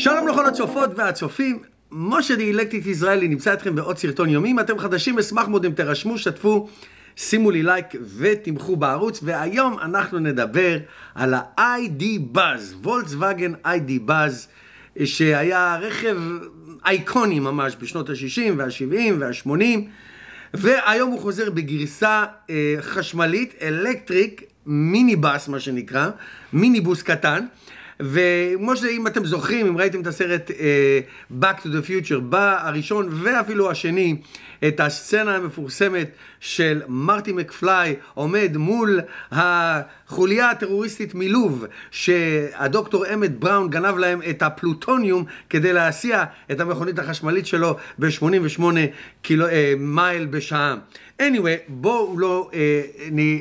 שלום לכל הצופות והצופים, משה דיאלקטית ישראלי נמצא אתכם בעוד סרטון יומי. אם אתם חדשים, אשמח מאוד אם תירשמו, שתפו, שימו לי לייק ותמכו בערוץ. והיום אנחנו נדבר על ה-ID Buzz, וולקסווגן ID Buzz, שהיה רכב אייקוני ממש בשנות ה-60 וה-70 וה-80, והיום הוא חוזר בגרסה אה, חשמלית, אלקטריק, מיניבאס מה שנקרא, מיניבוס קטן. וכמו שאם אתם זוכרים, אם ראיתם את הסרט uh, Back to the Future, בא הראשון ואפילו השני, את הסצנה המפורסמת של מרטי מקפליי עומד מול ה... החוליה הטרוריסטית מלוב, שהדוקטור אמת בראון גנב להם את הפלוטוניום כדי להסיע את המכונית החשמלית שלו ב-88 קילו, אה, מייל בשעה. anyway, בואו לא, אה,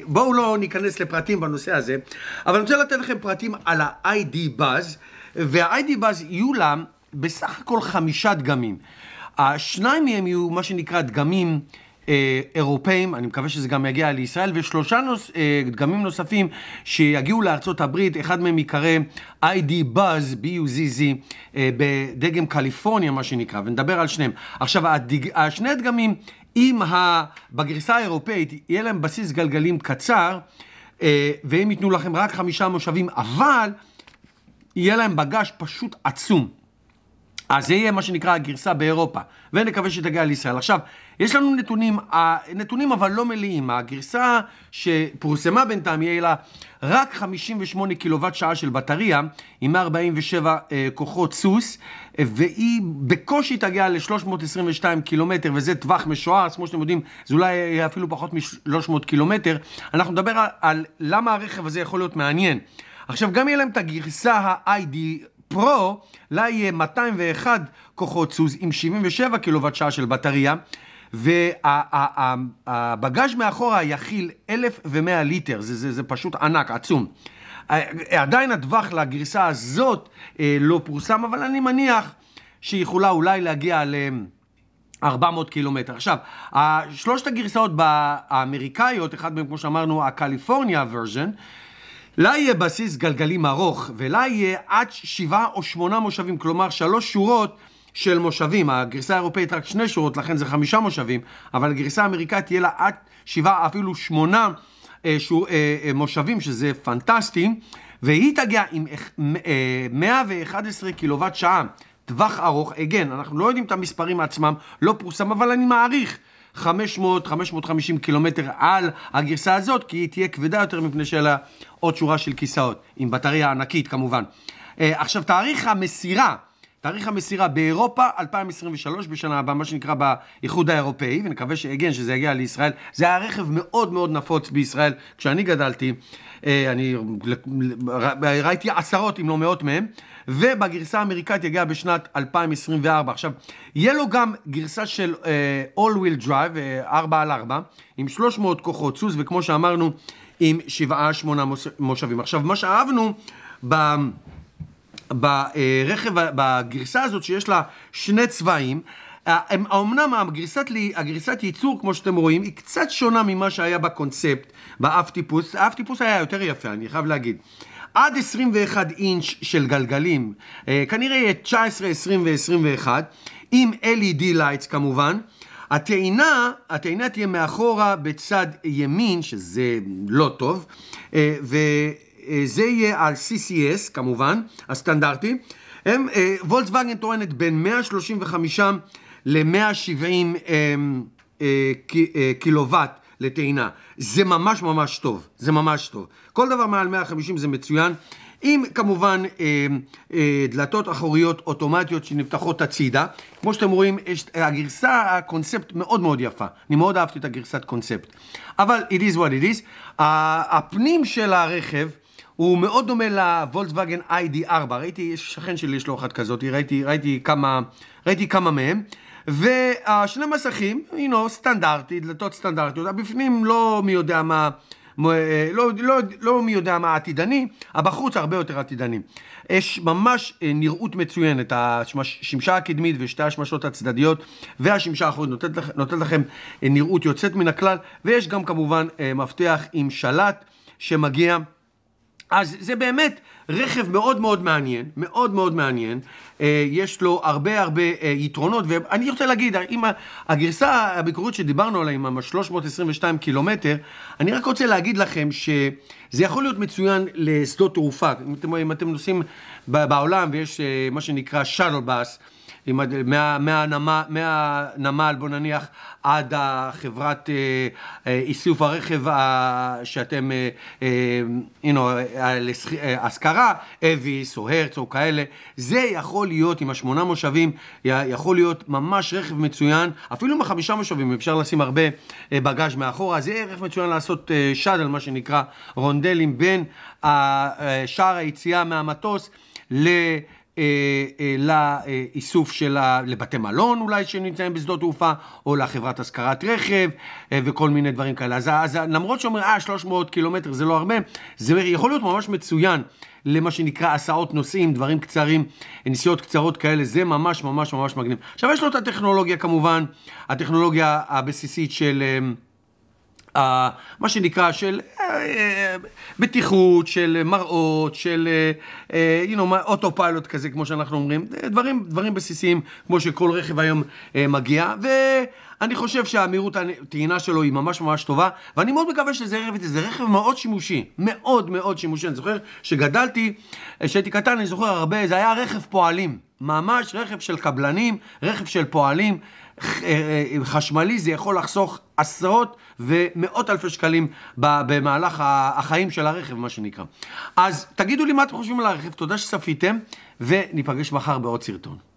בוא לא ניכנס לפרטים בנושא הזה, אבל אני רוצה לתת לכם פרטים על ה-ID Buzz, וה-ID Buzz יהיו להם בסך הכל חמישה דגמים. השניים מהם יהיו מה שנקרא דגמים אה, אירופאים, אני מקווה שזה גם יגיע לישראל, ושלושה נוס, אה, דגמים נוספים שיגיעו לארצות הברית, אחד מהם ייקרא ID Buzz, B-U-Z-Z, אה, בדגם קליפורניה מה שנקרא, ונדבר על שניהם. עכשיו, הדג... שני הדגמים, אם ה... בגרסה האירופאית יהיה להם בסיס גלגלים קצר, והם ייתנו לכם רק חמישה מושבים, אבל יהיה להם בגש פשוט עצום. אז זה יהיה מה שנקרא הגרסה באירופה, ונקווה שתגיע לישראל. עכשיו, יש לנו נתונים, נתונים אבל לא מלאים. הגרסה שפורסמה בינתיים יהיה לה רק 58 קילוואט שעה של בטריה, עם 147 אה, כוחות סוס, והיא בקושי תגיע ל-322 קילומטר, וזה טווח משוער, אז כמו שאתם יודעים, זה אולי אפילו פחות מ-300 קילומטר. אנחנו נדבר על, על למה הרכב הזה יכול להיות מעניין. עכשיו, גם יהיה להם את הגרסה ה-ID פרו, לה יהיה 201 כוחות סוס עם 77 קילוואט שעה של בטריה, והבגאז' מאחורה יכיל 1,100 ליטר, זה, זה, זה פשוט ענק, עצום. אה, אה, עדיין הטווח לגרסה הזאת אה, לא פורסם, אבל אני מניח שהיא יכולה אולי להגיע ל... 400 קילומטר. עכשיו, שלושת הגרסאות האמריקאיות, אחד מהם, כמו שאמרנו, הקליפורניה ורז'ן, לה יהיה בסיס גלגלים ארוך, ולה יהיה עד שבעה או שמונה מושבים, כלומר שלוש שורות של מושבים. הגרסה האירופאית רק שני שורות, לכן זה חמישה מושבים, אבל הגרסה האמריקאית תהיה לה עד שבעה, אפילו שמונה אה, שור, אה, אה, מושבים, שזה פנטסטי, והיא תגיע עם אה, 111 קילוואט שעה. טווח ארוך, again, אנחנו לא יודעים את המספרים עצמם, לא פורסם, אבל אני מעריך 500-550 קילומטר על הגרסה הזאת, כי היא תהיה כבדה יותר מפני שלה עוד שורה של כיסאות, עם בטריה ענקית כמובן. אה, עכשיו, תאריך המסירה תאריך המסירה באירופה 2023 בשנה הבאה, מה שנקרא באיחוד האירופאי, ונקווה שהגן שזה יגיע לישראל. זה היה רכב מאוד מאוד נפוץ בישראל כשאני גדלתי, אה, אני ראיתי עשרות אם לא מאות מהם, ובגרסה האמריקאית יגיע בשנת 2024. עכשיו, יהיה לו גם גרסה של אה, All Wheel Drive, 4 אה, על 4, עם 300 כוחות סוס, וכמו שאמרנו, עם 7-8 מושבים. עכשיו, מה שאהבנו ב... ברכב, בגרסה הזאת שיש לה שני צבעים, אמנם הגרסת, הגרסת ייצור, כמו שאתם רואים, היא קצת שונה ממה שהיה בקונספט, באף טיפוס. האף טיפוס היה יותר יפה, אני חייב להגיד. עד 21 אינץ' של גלגלים, אה, כנראה יהיה 19, 20 ו-21, עם LED lights כמובן. הטעינה, הטעינה תהיה מאחורה בצד ימין, שזה לא טוב, אה, ו... אה, זה יהיה על CCS כמובן, הסטנדרטי. הם, אה, וולצווגן טוענת בין 135 ל-170 אה, קילוואט לטעינה. זה ממש ממש טוב, זה ממש טוב. כל דבר מעל 150 זה מצוין. עם כמובן אה, אה, דלתות אחוריות אוטומטיות שנפתחות הצידה. כמו שאתם רואים, יש, הגרסה, הקונספט מאוד מאוד יפה. אני מאוד אהבתי את הגרסת קונספט. אבל it is what it is. הפנים של הרכב הוא מאוד דומה לוולטווגן ID4, ראיתי, יש שכן שלי יש לו אחת כזאת, ראיתי, ראיתי, כמה, ראיתי כמה מהם. והשני מסכים, הינו, סטנדרטי, דלתות סטנדרטיות, הבפנים לא מי יודע מה, אה, לא, לא, לא מי יודע מה עתידני, הבחוץ הרבה יותר עתידני. יש ממש אה, נראות מצוינת, השמשה הקדמית ושתי השמשות הצדדיות והשמשה האחורית נותנת, לכ, נותנת לכם אה, נראות יוצאת מן הכלל, ויש גם כמובן מפתח עם שלט שמגיע אז זה באמת רכב מאוד מאוד מעניין, מאוד מאוד מעניין. אה, יש לו הרבה הרבה אה, יתרונות, ואני רוצה להגיד, עם הגרסה הביקורית שדיברנו עליה, עם ה-322 קילומטר, אני רק רוצה להגיד לכם שזה יכול להיות מצוין לשדות תעופה. אם אתם, אם אתם נוסעים בעולם ויש אה, מה שנקרא shuttle bus, מהנמל, בוא נניח, עד החברת אה, אה, איסוף הרכב אה, שאתם, הנה, להשכרה, אביס או הרץ או כאלה, זה יכול להיות עם השמונה מושבים, יכול להיות ממש רכב מצוין, אפילו עם החמישה מושבים, אפשר לשים הרבה בגאז' מאחורה, זה רכב מצוין לעשות שד על מה שנקרא, רונדלים בין שער היציאה מהמטוס ל... אה, אה, לאיסוף של ה... לבתי מלון אולי שנמצאים בשדות תעופה, או לחברת השכרת רכב אה, וכל מיני דברים כאלה. אז, אז למרות שאומרים, אה, 300 קילומטר זה לא הרבה, זה יכול להיות ממש מצוין למה שנקרא הסעות נוסעים, דברים קצרים, נסיעות קצרות כאלה, זה ממש ממש ממש מגניב. עכשיו יש לו את הטכנולוגיה כמובן, הטכנולוגיה הבסיסית של... Uh, מה שנקרא של אה, בטיחות, של מראות, של אוטו-פיילוט אה, אה, כזה, כמו שאנחנו אומרים, דברים, דברים בסיסיים, כמו שכל רכב היום מגיע, ו... אני חושב שהמהירות הטעינה שלו היא ממש ממש טובה, ואני מאוד מקווה שזה רכב, זה רכב מאוד שימושי, מאוד מאוד שימושי, אני זוכר שגדלתי, כשהייתי קטן, אני זוכר הרבה, זה היה רכב פועלים, ממש רכב של קבלנים, רכב של פועלים. אה, אה, חשמלי, זה יכול לחסוך עשרות ומאות אלפי שקלים במהלך החיים של הרכב, מה שנקרא. אז תגידו לי מה אתם חושבים על הרכב, תודה שצפיתם, וניפגש מחר בעוד סרטון.